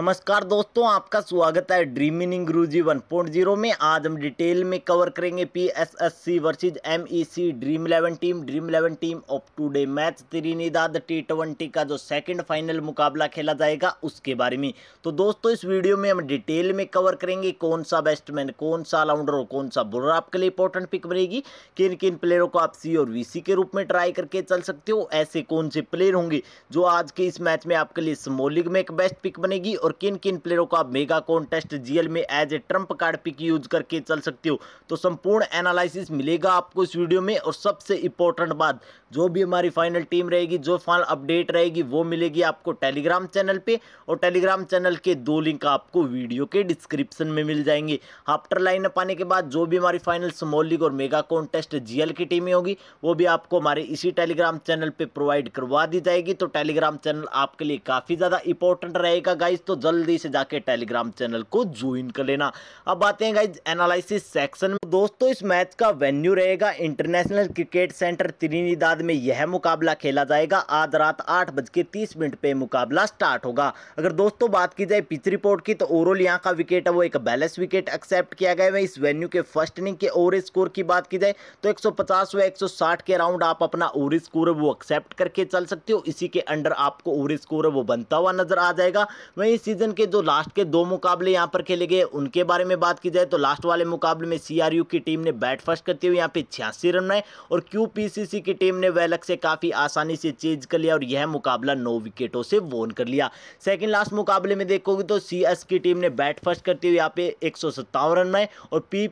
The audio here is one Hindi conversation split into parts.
नमस्कार दोस्तों आपका स्वागत है ड्रीम मीनिंग गुरु जी वन पॉइंट जीरो में आज हम डिटेल में कवर करेंगे P S S C versus M E C dream eleven team dream eleven team of today match Trinidad T twenty का जो सेकंड फाइनल मुकाबला खेला जाएगा उसके बारे में तो दोस्तों इस वीडियो में हम डिटेल में कवर करेंगे कौन सा बैट्समैन कौन सा ऑलराउंडर और कौन सा बोलर आपके लिए इंपॉर्टेंट पिक बनेगी किन किन प्लेयरों को आप सी और वी सी के रूप में ट्राई करके चल सकते हो ऐसे कौन से प्लेयर होंगे जो आज के इस मैच में आपके लिए स्मॉल लीग में एक बेस्ट पिक बनेगी और किन किन प्लेयरों को आप मेगा कॉन्टेस्ट जीएल में as a trump card pick use करके चल सकते हो तो संपूर्ण एनालिसिस मिलेगा आपको इस वीडियो में और सबसे इंपॉर्टेंट बात जो भी हमारी फाइनल टीम रहेगी जो फाइनल अपडेट रहेगी वो मिलेगी आपको टेलीग्राम चैनल पे और टेलीग्राम चैनल के दो लिंक आपको वीडियो के डिस्क्रिप्शन में मिल जाएंगे आफ्टर लाइन अप आने के बाद जो भी हमारी फाइनल स्मॉल लीग और मेगा कॉन्टेस्ट जीएल की टीमें होगी वो भी आपको हमारे इसी टेलीग्राम चैनल पर प्रोवाइड करवा दी जाएगी तो टेलीग्राम चैनल आपके लिए काफ़ी ज़्यादा इंपॉर्टेंट रहेगा गाइज तो जल्दी से जाके टेलीग्राम चैनल को ज्वाइन कर लेना अब आते हैं गाइज एनालिसिस सेक्शन में दोस्तों इस मैच का वेन्यू रहेगा इंटरनेशनल क्रिकेट सेंटर त्रिनीदाद में यह मुकाबला खेला जाएगा आज रात आठ बज के तीस मिनट पे मुकाबला स्टार्ट होगा अगर दोस्तों बात की जाए पिच रिपोर्ट की तो ओवरऑल यहाँ का विकेट है वो एक बैलेंस विकेट एक्सेप्ट किया गया है इस वेन्यू के फर्स्ट इनिंग के ओवर स्कोर की बात की जाए तो 150 व 160 के अराउंड आप अपना ओवर स्कोर वो एक्सेप्ट करके चल सकते हो इसी के अंडर आपको ओवर स्कोर वो बनता हुआ नजर आ जाएगा वहीं इस सीजन के जो लास्ट के दो मुकाबले यहाँ पर खेले गए उनके बारे में बात की जाए तो लास्ट वाले मुकाबले में सीआरयू की टीम ने बैट फर्स्ट करते हुए यहाँ पे छियासी रन बनाए और क्यूपीसीसी की टीम ने वेलक से काफ़ी आसानी से चेज कर लिया और यह मुकाबला नौ विकेटों से वोन कर लिया सेकेंड लास्ट मुकाबले में देखोगे तो सी की टीम ने बैट फर्स्ट करते हुए यहाँ पे एक रन बनाए और पी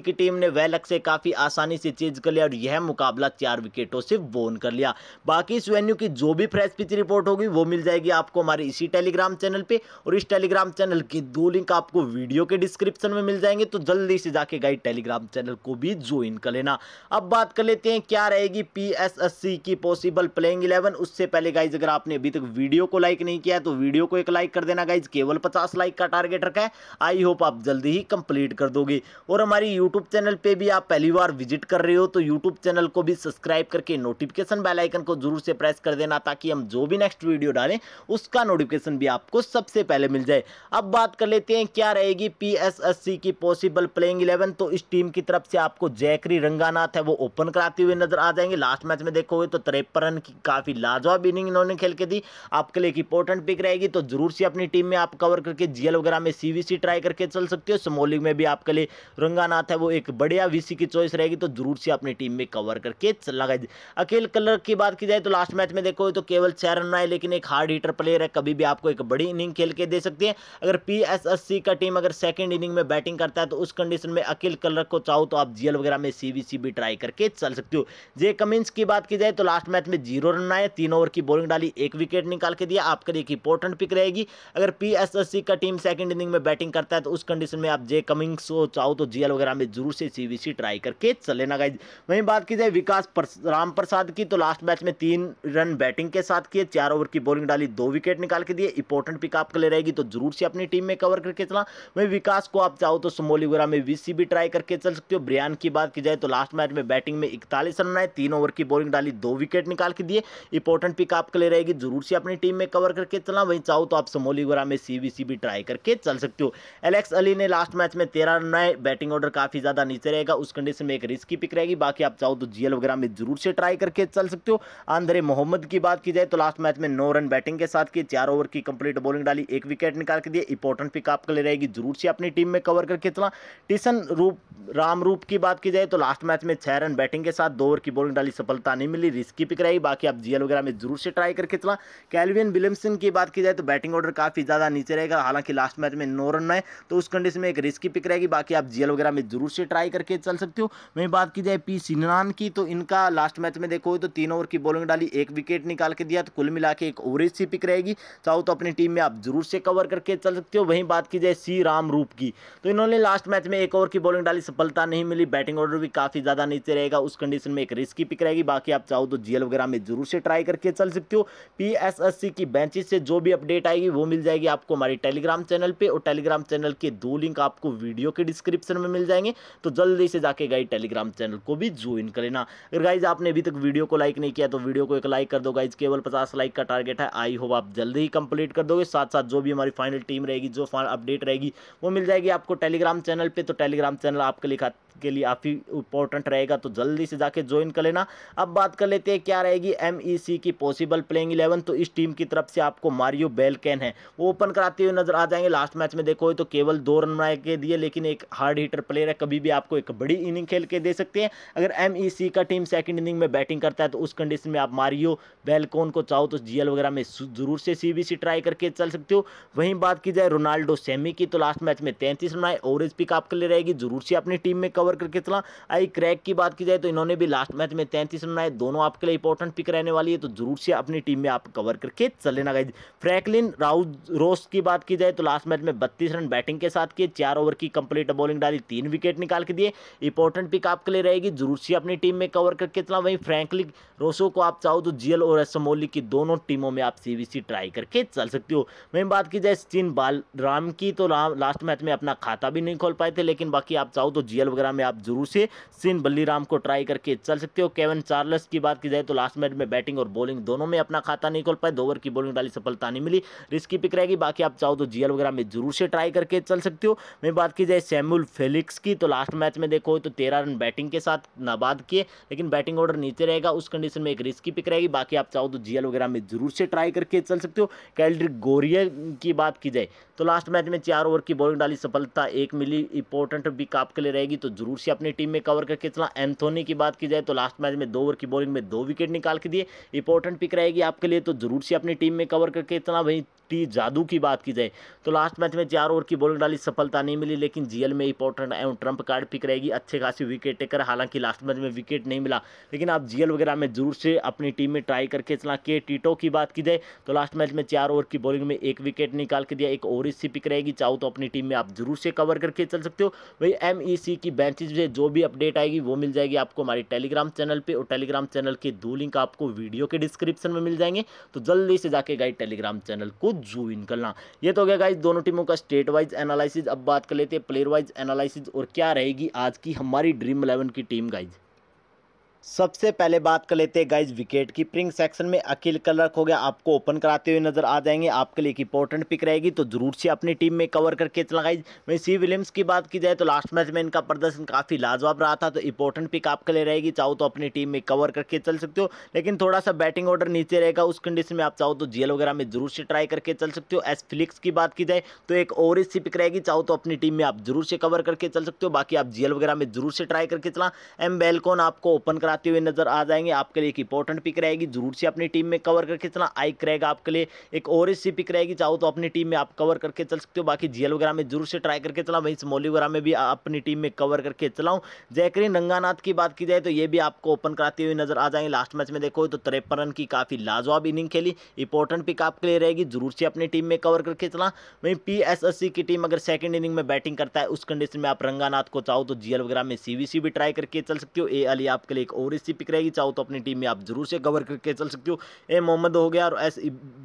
की टीम ने वेलक से काफ़ी आसानी से चेज कर लिया और यह मुकाबला चार विकेटों से वोन कर लिया बाकी इस वेन्यू की जो भी फ्रेश पिच रिपोर्ट होगी वो मिल जाएगी आपको हमारे इसी टेलीग्राम चैनल पे और इस टेलीग्राम चैनल के दो लिंक आपको वीडियो के डिस्क्रिप्शन में मिल जाएंगे तो जल्दी से जाके गाइड टेलीग्राम चैनल को भी ज्वाइन कर लेना अब बात कर लेते हैं क्या रहेगी पी की पॉसिबल प्लेइंग इलेवन उससे पहले गाइज अगर आपने अभी तक वीडियो को लाइक नहीं किया है तो वीडियो को एक लाइक कर देना गाइज केवल पचास लाइक का टारगेट रखा है आई होप आप जल्दी ही कंप्लीट कर दोगे और हमारी यूट्यूब चैनल पर भी आप पहली बार विजिट कर रहे हो तो यूट्यूब चैनल को भी सब्सक्राइब करके नोटिफिकेशन बेलाइकन को जरूर से प्रेस कर देना ताकि हम जो भी नेक्स्ट वीडियो डालें उसका नोटिफिकेशन भी आपको सब सबसे पहले मिल जाए अब बात कर लेते हैं क्या रहेगी पीएसएससी की पॉसिबल प्लेइंग इलेवन तो इस टीम की तरफ से आपको जैकरी रंगानाथ है वो ओपन कराते हुए नजर आ जाएंगे लास्ट मैच में देखोगे तो तिरपन रन की काफ़ी लाजवाब इनिंग इन्होंने खेल के दी आपके लिए एक इंपॉर्टेंट पिक रहेगी तो जरूर से अपनी टीम में आप कवर करके जीएल वगैरह में सीवीसी ट्राई करके चल सकते हो स्मॉलिंग में भी आपके लिए रंगानाथ है वो एक बढ़िया वीसी की चॉइस रहेगी तो जरूर से अपनी टीम में कवर करके लगाए अकेल कलर की बात की जाए तो लास्ट मैच में देखोगे तो केवल छह रन आए लेकिन एक हार्ड हीटर प्लेयर है कभी भी आपको एक बड़ी इनिंग खेल के दे सकती है अगर सी का टीम अगर सेकेंड इनिंग में बैटिंग करता है तो उस कंडीशन में अकेल कलर को चाहो तो आप जीएल वगैरह में सी भी ट्राई करके चल सकते हो जे कमिंस की बात की जाए तो लास्ट मैच में जीरो रन आए तीन ओवर की बॉलिंग डाली एक विकेट निकाल के दिया आपके लिए एक इंपॉर्टेंट पिक रहेगी अगर पीएसएससी का टीम सेकंड इनिंग में बैटिंग करता है तो उस कंडीशन में आप जे कमिंग्स को चाहो तो जीएल वगैरह में जरूर से सीवीसी ट्राई करके चल लेना गाइज वहीं बात की जाए विकास राम प्रसाद की तो लास्ट मैच में तीन रन बैटिंग के साथ किए चार ओवर की बॉलिंग डाली दो विकेट निकाल के दिए इंपॉर्टेंट पिक आप आपके लिए रहेगी तो जरूर से अपनी टीम में कवर करके चला वहीं विकास को आप चाहो तो सुमोली में वीसी भी ट्राई करके चल सकते हो ब्रियान की बात की जाए तो लास्ट मैच में बैटिंग में इकतालीस रन बनाए तीन ओवर की बॉलिंग डाली दो विकेट निकाल के दिए इंपॉर्टेंट पिक आपके लिए रहेगी जरूर से अपनी टीम में कवर करके चला वहीं चाहो तो आप समोली में सी भी ट्राई करके चल सकते हो एलेक्स अली ने लास्ट मैच में तेरह रन बनाए बैटिंग ऑर्डर काफी ज्यादा नीचे रहेगा उस कंडीशन में एक रिस्की पिक रहेगी बाकी आप चाहो तो जीएल वगैरह में जरूर से ट्राई करके चल सकते हो आंध्रे मोहम्मद की बात की जाए तो लास्ट मैच में नौ रन बैटिंग के साथ की चार ओवर की कंप्लीट बॉलिंग डाली खाली एक विकेट निकाल के दिए इंपॉर्टेंट पिक आपके लिए रहेगी जरूर से अपनी टीम में कवर करके चला टिशन रूप राम रूप की बात की जाए तो लास्ट मैच में छह रन बैटिंग के साथ दो ओवर की बॉलिंग डाली सफलता नहीं मिली रिस्की पिक रही बाकी आप जीएल वगैरह में जरूर से ट्राई करके चला कैलविन विलियमसन की बात की जाए तो बैटिंग ऑर्डर काफ़ी ज़्यादा नीचे रहेगा हालांकि लास्ट मैच में नौ रन में तो उस कंडीशन में एक रिस्की पिक रहेगी बाकी आप जीएल वगैरह में जरूर से ट्राई करके चल सकते हो वहीं बात की जाए पी सिन्हान की तो इनका लास्ट मैच में देखो तो तीन ओवर की बॉलिंग डाली एक विकेट निकाल के दिया तो कुल मिला के एक ओवरेज सी पिक रहेगी चाहो तो अपनी टीम में आप जरूर से कवर करके चल सकते हो वहीं बात की जाए सी राम रूप की तो इन्होंने लास्ट मैच में एक ओवर की बॉलिंग डाली सफलता नहीं मिली बैटिंग ऑर्डर भी काफ़ी ज़्यादा नीचे रहेगा उस कंडीशन में एक रिस्की पिक रहेगी बाकी आप चाहो तो जीएल वगैरह में जरूर से ट्राई करके चल सकते हो पी की बेंचेस से जो भी अपडेट आएगी वो मिल जाएगी आपको हमारे टेलीग्राम चैनल पर और टेलीग्राम चैनल के दो लिंक आपको वीडियो के डिस्क्रिप्शन में मिल जाएंगे तो जल्दी से जाके गाइड टेलीग्राम चैनल को भी ज्वाइन कर लेना अगर गाइज आपने अभी तक वीडियो को लाइक नहीं किया तो वीडियो को एक लाइक कर दो गाइज केवल पचास लाइक का टारगेट है आई होप आप जल्दी ही कंप्लीट कर दोगे साथ साथ जो भी हमारी फाइनल टीम रहेगी जो अपडेट रहेगी वो मिल जाएगी आपको टेलीग्राम चैनल पर तो टेलीग्राम चैनल आपके लिखा उसके लिए काफ़ी इंपॉर्टेंट रहेगा तो जल्दी से जाके ज्वाइन कर लेना अब बात कर लेते हैं क्या रहेगी एम e की पॉसिबल प्लेइंग इलेवन तो इस टीम की तरफ से आपको मारियो बेलकैन है वो ओपन कराते हुए नजर आ जाएंगे लास्ट मैच में देखो तो केवल दो रन बनाए के दिए लेकिन एक हार्ड हीटर प्लेयर है कभी भी आपको एक बड़ी इनिंग खेल के दे सकते हैं अगर एम e का टीम सेकेंड इनिंग में बैटिंग करता है तो उस कंडीशन में आप मारियो बेलकोन को चाहो तो जीएल वगैरह में जरूर से सीबीसी ट्राई करके चल सकते हो वहीं बात की जाए रोनाल्डो सेमी की तो लास्ट मैच में तैंतीस रन आए ओवरेज पिक आपके लिए रहेगी जरूर से अपनी टीम में कवर कवर करके चला आई क्रैक की बात की जाए तो इन्होंने भी लास्ट मैच में तैंतीस रन बनाए दोनों आपके लिए इंपॉर्टेंट पिक रहने वाली है तो जरूर से अपनी टीम में आप कवर करके चल लेना गाइज फ्रैकलिन राउज रोस की बात की जाए तो लास्ट मैच में बत्तीस रन बैटिंग के साथ किए चार ओवर की कंप्लीट बॉलिंग डाली तीन विकेट निकाल के दिए इंपॉर्टेंट पिक आपके लिए रहेगी जरूर से अपनी टीम में कवर करके चला वहीं फ्रैंकलिन रोसो को आप चाहो तो जीएल और एस की दोनों टीमों में आप सीबीसी ट्राई करके चल सकते हो वहीं बात की जाए सचिन बाल राम की तो लास्ट मैच में अपना खाता भी नहीं खोल पाए थे लेकिन बाकी आप चाहो तो जीएल वगैरह में आप जरूर से सिन बल्लीराम को ट्राई करके चल सकते हो केवन चार्लस की बात की जाए तो लास्ट मैच में बैटिंग और बॉलिंग दोनों में अपना खाता नहीं खोल पाए दो ओवर की बॉलिंग डाली सफलता नहीं मिली रिस्की पिक रहेगी बाकी आप चाहो तो जीएल वगैरह में जरूर से ट्राई करके चल सकते हो मैं बात की जाए सैमुअल फेलिक्स की तो लास्ट मैच में देखो तो तेरह रन बैटिंग के साथ नाबाद किए लेकिन बैटिंग ऑर्डर नीचे रहेगा उस कंडीशन में एक रिस्की पिक रहेगी बाकी आप चाहो तो जीएल वगैरह में जरूर से ट्राई करके चल सकते हो कैलड्रिक गोरिया की बात की जाए तो लास्ट मैच में चार ओवर की बॉलिंग डाली सफलता एक मिली इंपॉर्टेंट पिक आपके लिए रहेगी तो जरूर से अपनी टीम में कवर करके चला एंथोनी की बात की जाए तो लास्ट मैच में दो ओवर की बॉलिंग में दो विकेट निकाल के दिए इंपॉर्टेंट पिक रहेगी आपके लिए तो जरूर से अपनी टीम में कवर करके इतना वहीं टी जादू की बात की जाए तो लास्ट मैच में चार ओवर की बॉलिंग डाली सफलता नहीं मिली लेकिन जीएल में इंपॉर्टेंट एवं ट्रंप कार्ड पिक रहेगी अच्छे खासी विकेट टेकर हालांकि लास्ट मैच में विकेट नहीं मिला लेकिन आप जीएल वगैरह में जरूर से अपनी टीम में ट्राई करके चला के टीटो की बात की जाए तो लास्ट मैच में चार ओवर की बॉलिंग में एक विकेट निकाल के दिया एक ओवर सी पिक रहेगी चाहो तो अपनी टीम में आप जरूर से कवर करके चल सकते हो वही एम e की बैक बेंचेज से जो भी अपडेट आएगी वो मिल जाएगी आपको हमारे टेलीग्राम चैनल पर और टेलीग्राम चैनल के दो लिंक आपको वीडियो के डिस्क्रिप्शन में मिल जाएंगे तो जल्दी से जाके गाइड टेलीग्राम चैनल को ज्वाइन करना ये तो हो गया गाइज दोनों टीमों का स्टेट वाइज एनालिसिस अब बात कर लेते हैं प्लेयर वाइज एनालिसिस और क्या रहेगी आज की हमारी ड्रीम इलेवन की टीम गाइज सबसे पहले बात कर लेते हैं गाइज विकेट कीपरिंग सेक्शन में अकील कलर हो गया आपको ओपन कराते हुए नजर आ जाएंगे आपके लिए एक इंपॉर्टेंट पिक रहेगी तो जरूर से अपनी टीम में कवर करके चला गाइज वहीं सी विलियम्स की बात की जाए तो लास्ट मैच में इनका प्रदर्शन काफ़ी लाजवाब रहा था तो इंपॉर्टेंट पिक आपके लिए रहेगी चाहो तो अपनी टीम में कवर करके चल सकते हो लेकिन थोड़ा सा बैटिंग ऑर्डर नीचे रहेगा उस कंडीशन में आप चाहो तो जीएल वगैरह में जरूर से ट्राई करके चल सकते हो एस फिलिक्स की बात की जाए तो एक ओवर सी पिक रहेगी चाहो तो अपनी टीम में आप जरूर से कवर करके चल सकते हो बाकी आप जीएल वगैरह में जरूर से ट्राई करके चला एम बेलकॉन आपको ओपन टकराते हुए नजर आ जाएंगे आपके लिए एक इंपॉर्टेंट पिक रहेगी जरूर से अपनी टीम में कवर करके चलना आइक रहेगा आपके लिए एक और सी पिक रहेगी चाहो तो अपनी टीम में आप कवर करके चल सकते हो बाकी जीएल वगैरह में जरूर से ट्राई करके चला वहीं स्मोली वगैरह में भी अपनी टीम में कवर करके चलाऊँ जैकरीन रंगानाथ की बात की जाए तो ये भी आपको ओपन कराते हुए नजर आ जाएंगे लास्ट मैच में देखो तो तिरपन रन की काफ़ी लाजवाब इनिंग खेली इंपॉर्टेंट पिक आपके लिए रहेगी जरूर से अपनी टीम में कवर करके चला वहीं पी की टीम अगर सेकेंड इनिंग में बैटिंग करता है उस कंडीशन में आप रंगानाथ को चाहो तो जीएल वगैरह में सीवीसी भी ट्राई करके चल सकते हो ए अली e आपके लिए एक और पिक रहेगी चाहो तो अपनी टीम में आप जरूर से कवर करके चल सकते हो ए मोहम्मद हो गया और एस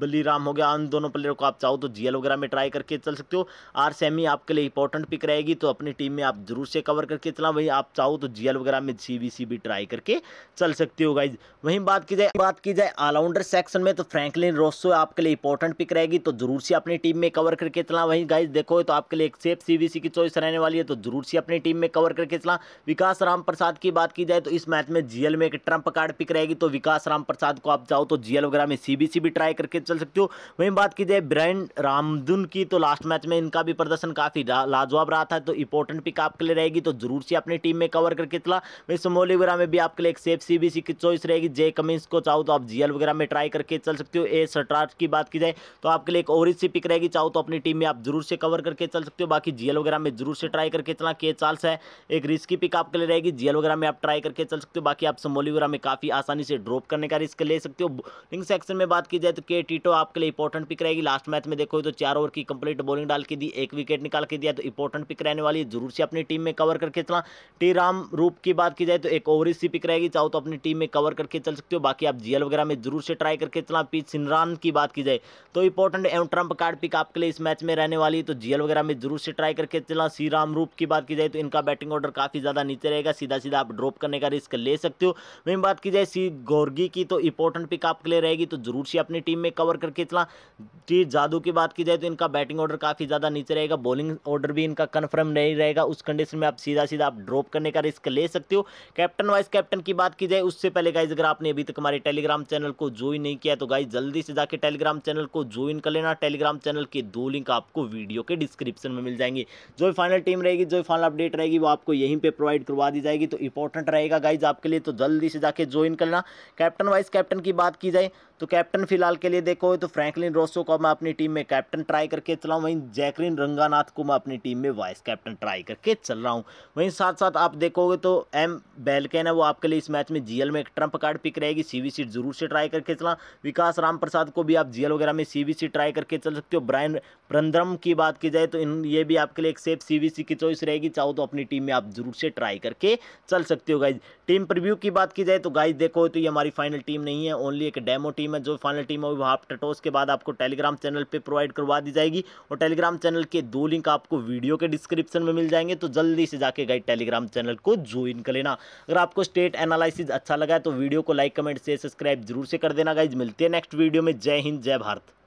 बलीराम हो गया इन दोनों प्लेयर को आप चाहो तो जीएल वगैरह में ट्राई करके चल सकते हो आर सेमी आपके लिए इंपॉर्टेंट पिक रहेगी तो अपनी टीम में आप जरूर से कवर करके चला वहीं आप चाहो तो जीएल वगैरह में सी भी ट्राई करके चल सकते हो गाइज वहीं बात की जाए बात की जाए ऑलराउंडर सेक्शन में तो फ्रैंकलिन रोसो आपके लिए इंपॉर्टेंट पिक रहेगी तो जरूर से अपनी टीम में कवर करके चला वहीं गाइज देखो तो आपके लिए एक सेफ सी की चॉइस रहने वाली है तो जरूर से अपनी टीम में कवर करके चला विकास राम प्रसाद की बात की जाए तो इस मैच में में जीएल में एक ट्रंप कार्ड पिक रहेगी तो विकास राम प्रसाद को आप जाओ तो जीएल वगैरह में सीबीसी भी ट्राई करके चल सकते हो वहीं बात की जाए ब्रायन रामदुन की तो लास्ट मैच में इनका भी प्रदर्शन काफ़ी लाजवाब रहा था तो इंपॉर्टेंट पिक आपके लिए रहेगी तो जरूर से अपनी टीम में कवर करके चला वहीं समोली वगैरह में भी आपके लिए एक सेफ सीबीसी की चॉइस रहेगी जे कमिंस को चाहो तो आप जीएल वगैरह में ट्राई करके चल सकते हो ए सटार्ट की बात की जाए तो आपके लिए एक ओरिज सी पिक रहेगी चाहो तो अपनी टीम में आप जरूर से कवर करके चल सकते हो बाकी जीएल वगैरह में जरूर से ट्राई करके चला के चाल्स है एक रिस्की पिक आपके लिए रहेगी जीएल वगैरह में आप ट्राई करके चल सकते हो बाकी आप समोलीगुरा में काफ़ी आसानी से ड्रॉप करने का रिस्क ले सकते हो बोलिंग सेक्शन में बात की जाए तो के टीटो आपके लिए इंपॉर्टेंट पिक रहेगी लास्ट मैच में देखो तो चार ओवर की कंप्लीट बॉलिंग डाल के दी एक विकेट निकाल के दिया तो इंपॉर्टेंट पिक रहने वाली है जरूर से अपनी टीम में कवर करके चला टी राम रूप की बात की जाए तो एक ओवर सी पिक रहेगी चाहो तो अपनी टीम में कवर करके चल सकते हो बाकी आप जीएल वगैरह में जरूर से ट्राई करके चला पी सिनरान की बात की जाए तो इंपॉर्टेंट एवं ट्रंप कार्ड पिक आपके लिए इस मैच में रहने वाली है तो जीएल वगैरह में जरूर से ट्राई करके चला सी राम रूप की बात की जाए तो इनका बैटिंग ऑर्डर काफ़ी ज़्यादा नीचे रहेगा सीधा सीधा आप ड्रॉप करने का रिस्क ले सकते हो वहीं बात की जाए सी गौरगी की तो इंपॉर्टेंट पिक आपके लिए रहेगी तो जरूर से अपनी टीम में कवर करके इतना टी जादू की बात की जाए तो इनका बैटिंग ऑर्डर काफ़ी ज़्यादा नीचे रहेगा बॉलिंग ऑर्डर भी इनका कन्फर्म नहीं रहेगा उस कंडीशन में आप सीधा सीधा आप ड्रॉप करने का रिस्क ले सकते हो कैप्टन वाइस कैप्टन की बात की जाए उससे पहले गाइज अगर आपने अभी तक हमारे टेलीग्राम चैनल को ज्वाइन नहीं किया तो गाइज जल्दी से जाकर टेलीग्राम चैनल को ज्वाइन कर लेना टेलीग्राम चैनल के दो लिंक आपको वीडियो के डिस्क्रिप्शन में मिल जाएंगे जो फाइनल टीम रहेगी जो फाइनल अपडेट रहेगी वो आपको यहीं पे प्रोवाइड करवा दी जाएगी तो इंपॉर्टेंट रहेगा गाइज आपके लिए तो जल्दी से जाके ज्वाइन करना कैप्टन वाइस कैप्टन की बात की जाए तो कैप्टन फिलहाल के लिए देखो तो फ्रैंकलिन रोसो को मैं अपनी टीम में कैप्टन ट्राई करके चला हूँ वहीं जैकलिन रंगानाथ को मैं अपनी टीम में वाइस कैप्टन ट्राई करके चल रहा हूँ वहीं साथ साथ आप देखोगे तो एम बैलकेन है वो आपके लिए इस मैच में जीएल में एक ट्रंप कार्ड पिक रहेगी सी सीट जरूर से ट्राई करके चला विकास राम प्रसाद को भी आप जीएल वगैरह में सी सीट ट्राई करके चल सकते हो ब्रायन प्रंद्रम की बात की जाए तो इन ये भी आपके लिए एक सेफ सी की चॉइस रहेगी चाहो तो अपनी टीम में आप जरूर से ट्राई करके चल सकते हो गाइज टीम प्रिव्यू की बात की जाए तो गाइज देखो तो ये हमारी फाइनल टीम नहीं है ओनली एक डेमो टीम टीम है जो फाइनल टीम है वहाँ आप टटोस के बाद आपको टेलीग्राम चैनल पर प्रोवाइड करवा दी जाएगी और टेलीग्राम चैनल के दो लिंक आपको वीडियो के डिस्क्रिप्शन में मिल जाएंगे तो जल्दी से जाके गाइड टेलीग्राम चैनल को ज्वाइन कर लेना अगर आपको स्टेट एनालिसिस अच्छा लगा है तो वीडियो को लाइक कमेंट शेयर सब्सक्राइब जरूर से कर देना गाइज मिलती है नेक्स्ट वीडियो में जय हिंद जय भारत